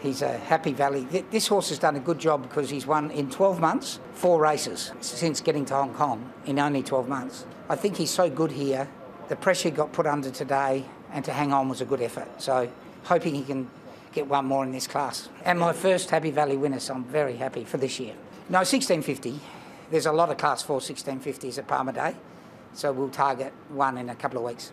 He's a happy valley. This horse has done a good job because he's won in 12 months four races since getting to Hong Kong in only 12 months. I think he's so good here. The pressure he got put under today and to hang on was a good effort. So hoping he can get one more in this class. And my first Happy Valley winner, so I'm very happy for this year. No, 1650. There's a lot of class 4 1650s at Palmer Day, so we'll target one in a couple of weeks.